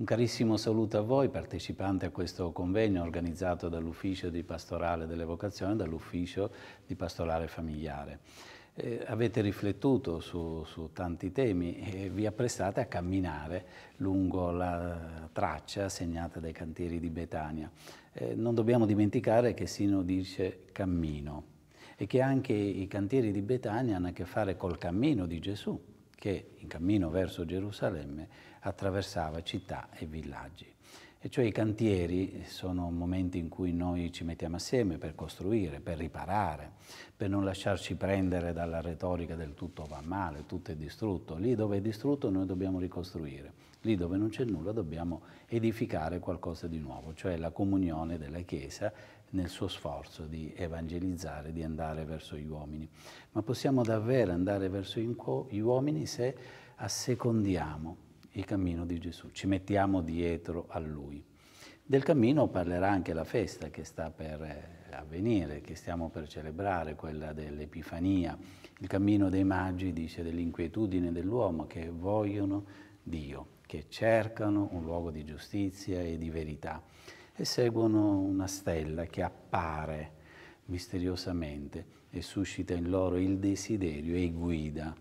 Un carissimo saluto a voi partecipanti a questo convegno organizzato dall'Ufficio di Pastorale dell'Evocazione e dall'Ufficio di Pastorale Familiare. Eh, avete riflettuto su, su, tanti temi e vi apprestate a camminare lungo la traccia segnata dai cantieri di Betania. Eh, non dobbiamo dimenticare che Sino dice cammino e che anche i cantieri di Betania hanno a che fare col cammino di Gesù che in cammino verso Gerusalemme attraversava città e villaggi. E cioè i cantieri sono momenti in cui noi ci mettiamo assieme per costruire, per riparare, per non lasciarci prendere dalla retorica del tutto va male, tutto è distrutto. Lì dove è distrutto noi dobbiamo ricostruire, lì dove non c'è nulla dobbiamo edificare qualcosa di nuovo, cioè la comunione della Chiesa nel suo sforzo di evangelizzare, di andare verso gli uomini. Ma possiamo davvero andare verso gli uomini se assecondiamo il cammino di Gesù, ci mettiamo dietro a Lui. Del cammino parlerà anche la festa che sta per eh, avvenire, che stiamo per celebrare, quella dell'Epifania. Il cammino dei magi dice dell'inquietudine dell'uomo che vogliono Dio, che cercano un luogo di giustizia e di verità e seguono una stella che appare misteriosamente e suscita in loro il desiderio e guida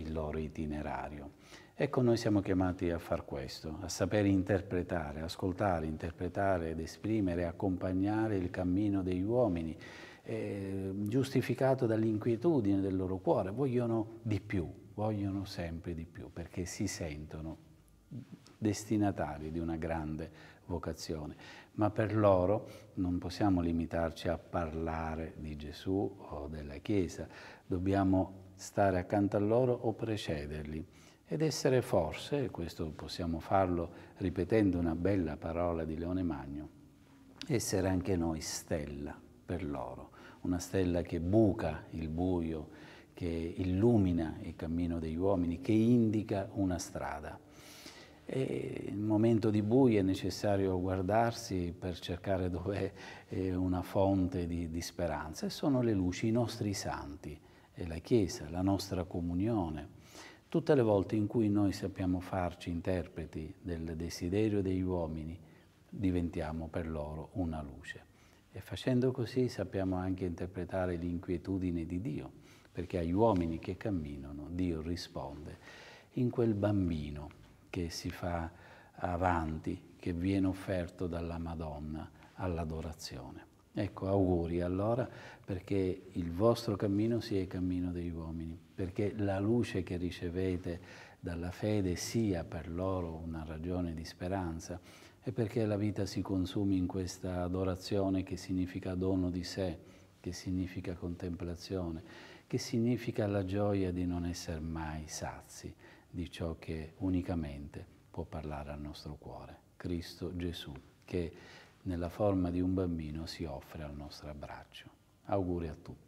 il loro itinerario. Ecco, noi siamo chiamati a far questo, a saper interpretare, ascoltare, interpretare ed esprimere, accompagnare il cammino degli uomini, eh, giustificato dall'inquietudine del loro cuore. Vogliono di più, vogliono sempre di più, perché si sentono destinatari di una grande vocazione, ma per loro non possiamo limitarci a parlare di Gesù o della Chiesa, dobbiamo stare accanto a loro o precederli ed essere forse, e questo possiamo farlo ripetendo una bella parola di Leone Magno, essere anche noi stella per loro, una stella che buca il buio, che illumina il cammino degli uomini, che indica una strada. E in momento di buio è necessario guardarsi per cercare dov'è eh, una fonte di, di speranza e sono le luci, i nostri santi, è la Chiesa, la nostra comunione. Tutte le volte in cui noi sappiamo farci interpreti del desiderio degli uomini, diventiamo per loro una luce. E facendo così sappiamo anche interpretare l'inquietudine di Dio, perché agli uomini che camminano Dio risponde in quel bambino che si fa avanti, che viene offerto dalla Madonna all'adorazione. Ecco, auguri allora perché il vostro cammino sia il cammino degli uomini, perché la luce che ricevete dalla fede sia per loro una ragione di speranza e perché la vita si consumi in questa adorazione che significa dono di sé, che significa contemplazione, che significa la gioia di non essere mai sazi di ciò che unicamente può parlare al nostro cuore, Cristo Gesù, che nella forma di un bambino si offre al nostro abbraccio. Auguri a tutti.